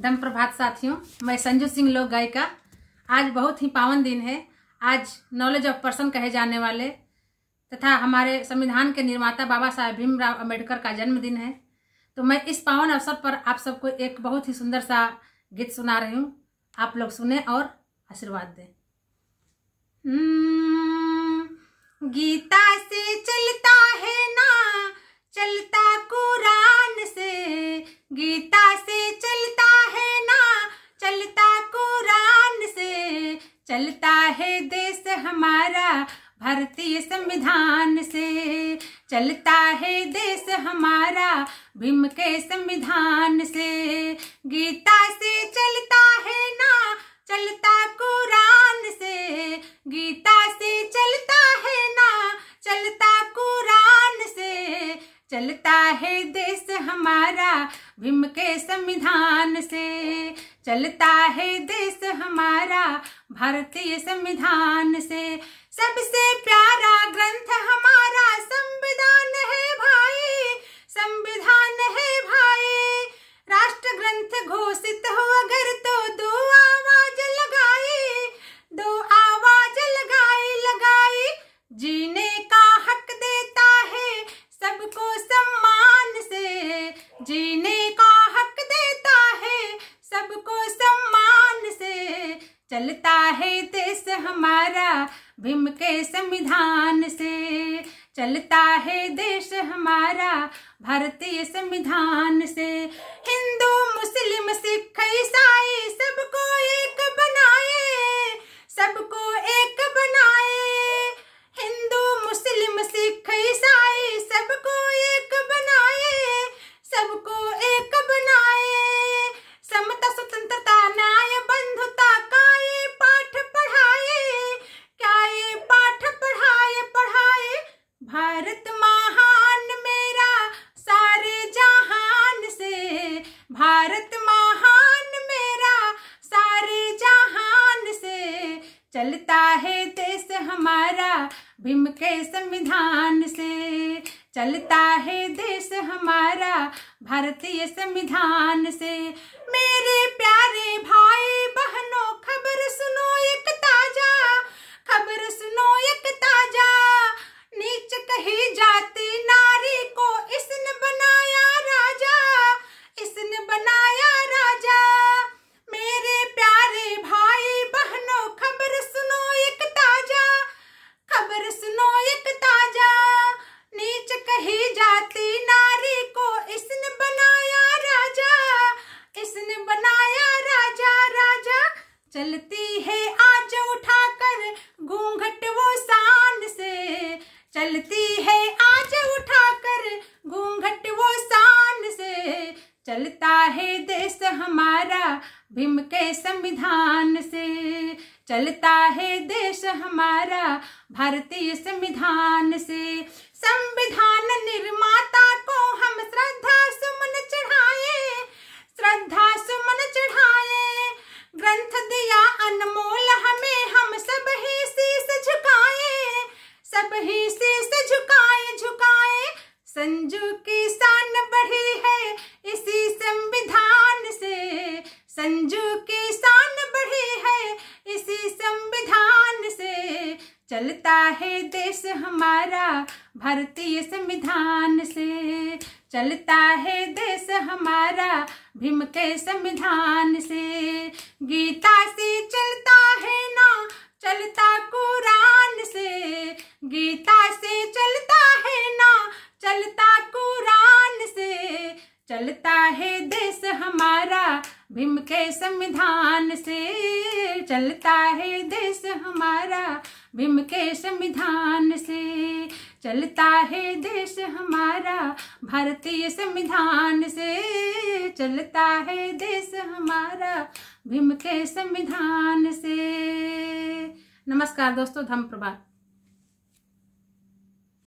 दम प्रभात साथियों मैं संजू सिंह लोक गायिका आज बहुत ही पावन दिन है आज नॉलेज ऑफ पर्सन कहे जाने वाले तथा हमारे संविधान के निर्माता बाबा साहेब भीमराव अम्बेडकर का जन्मदिन है तो मैं इस पावन अवसर पर आप सबको एक बहुत ही सुंदर सा गीत सुना रही हूँ आप लोग सुने और आशीर्वाद दें हम्म, गीता से चलता है ना चलता है देश हमारा भारतीय संविधान से चलता है देश हमारा भीम के संविधान से गीता से चलता है ना चलता कुरान से गीता से चलता है ना चलता कुरान से चलता है देश हमारा भीम के संविधान से चलता है देश हमारा भारतीय संविधान से सबसे प्यारा ग्रंथ हमारा संविधान है भाई संविधान है भाई राष्ट्र ग्रंथ घोषित हो अगर तो दो आवाज लगाई दो आवाज लगाई लगाई जीने का हक देता है सबको सम्मान से जीने चलता है देश हमारा भीम के संविधान से चलता है देश हमारा भारतीय संविधान से हिंदू चलता है देश हमारा भीम के संविधान से चलता है देश हमारा भारतीय संविधान से मेरे प्यारे भाई चलता है देश हमारा भीम के संविधान से चलता है देश हमारा भारतीय संविधान से संविधान निर्माता को हम श्रद्धा सुमन चढ़ाए श्रद्धा सुमन चढ़ाए ग्रंथ दिया अनमोल हमें हम सब ही शीस झुकाए सब ही शीस झुकाए झुकाए संजू की शान बढ़ी है चलता है देश हमारा भारतीय संविधान से चलता है देश हमारा भीम के संविधान से गीता से चलता है ना चलता कुरान से गीता से चलता है ना चलता कुरान से चलता है देश हमारा भीम के संविधान से चलता है देश हमारा भीम के संविधान से चलता है देश हमारा भारतीय संविधान से चलता है देश हमारा भीम के संविधान से नमस्कार दोस्तों धम प्रभात